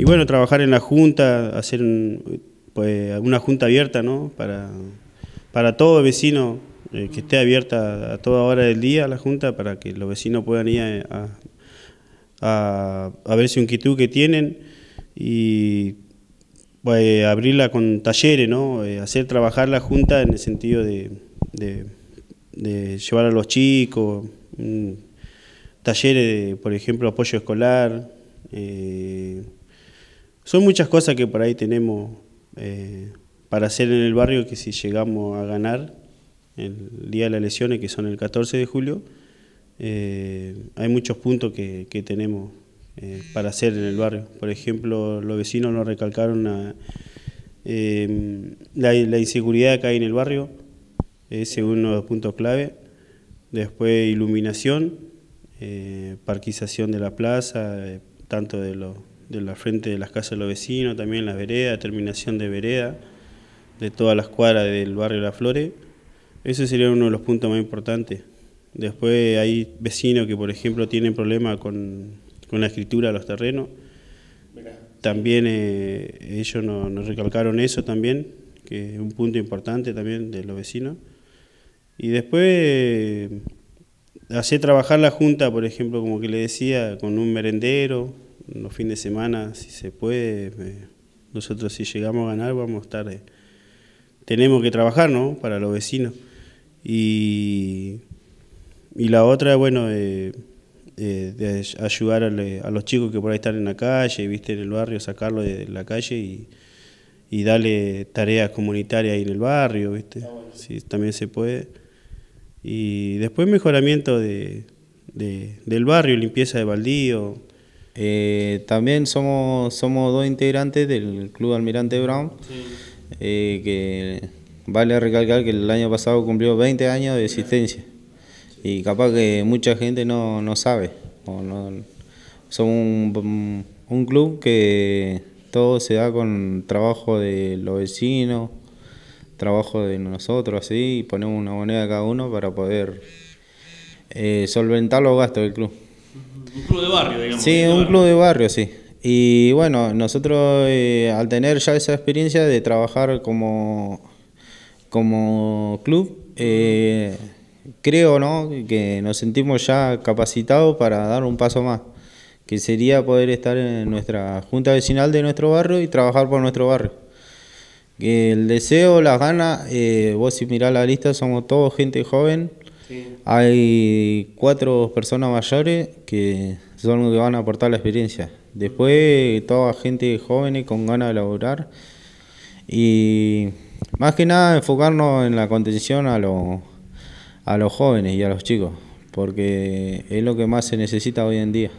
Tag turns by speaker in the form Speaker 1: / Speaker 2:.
Speaker 1: Y bueno, trabajar en la junta, hacer pues, una junta abierta, ¿no? Para, para todo vecino, eh, que esté abierta a toda hora del día la junta, para que los vecinos puedan ir a, a, ver su inquietud que tienen y pues, abrirla con talleres, ¿no? Eh, hacer trabajar la junta en el sentido de, llevar a los chicos, talleres, por ejemplo, apoyo escolar. Eh, son muchas cosas que por ahí tenemos eh, para hacer en el barrio que si llegamos a ganar el día de las lesiones, que son el 14 de julio, eh, hay muchos puntos que, tenemos eh, para hacer en el barrio. Por ejemplo, los vecinos nos recalcaron em, la, la, inseguridad que hay en el barrio, ese es uno de los puntos clave. Después iluminación, parquización de la plaza, tanto de los de la frente de las casas de los vecinos, también la vereda, terminación de vereda, de todas las cuadras del barrio La Flores. Ese sería uno de los puntos más importantes. Después hay vecinos que, por ejemplo, tienen problemas con, la escritura de los terrenos. También eh, ellos nos, recalcaron eso también, que es un punto importante también de los vecinos. Y después eh, hacer trabajar la junta, por ejemplo, como que le decía, con un merendero, los fines de semana, si se puede, nosotros si llegamos a ganar vamos a estar... Eh, tenemos que trabajar, ¿no? Para los vecinos. Y, y la otra, bueno, eh, eh, de ayudar a, los chicos que por ahí están en la calle, viste, en el barrio, sacarlo de la calle y, y darle tareas comunitarias ahí en el barrio, viste. ...si también se puede. Y después mejoramiento de, de, del
Speaker 2: barrio, limpieza de baldío, eh, también somos, somos dos integrantes del Club Almirante Brown, eh, que vale recalcar que el año pasado cumplió 20 años de existencia y capaz que mucha gente no, sabe. somos un, club que todo se da con trabajo de los vecinos, trabajo de nosotros, así, y ponemos una moneda cada uno para poder eh, solventar los gastos del club.
Speaker 1: Un club de barrio, digamos. Sí,
Speaker 2: un club de barrio, sí. Y bueno, nosotros eh, al tener ya esa experiencia de trabajar como, como club, eh, creo ¿no? que nos sentimos ya capacitados para dar un paso más, que sería poder estar en nuestra junta vecinal de nuestro barrio y trabajar por nuestro barrio. Que el deseo, las ganas, eh, vos si mirás la lista, somos todos gente joven hay cuatro personas mayores que son los que van a aportar la experiencia. Después, toda gente joven y con ganas de laborar. Y más que nada, enfocarnos en la contención a los jóvenes y a los chicos, porque es lo que más se necesita hoy en día.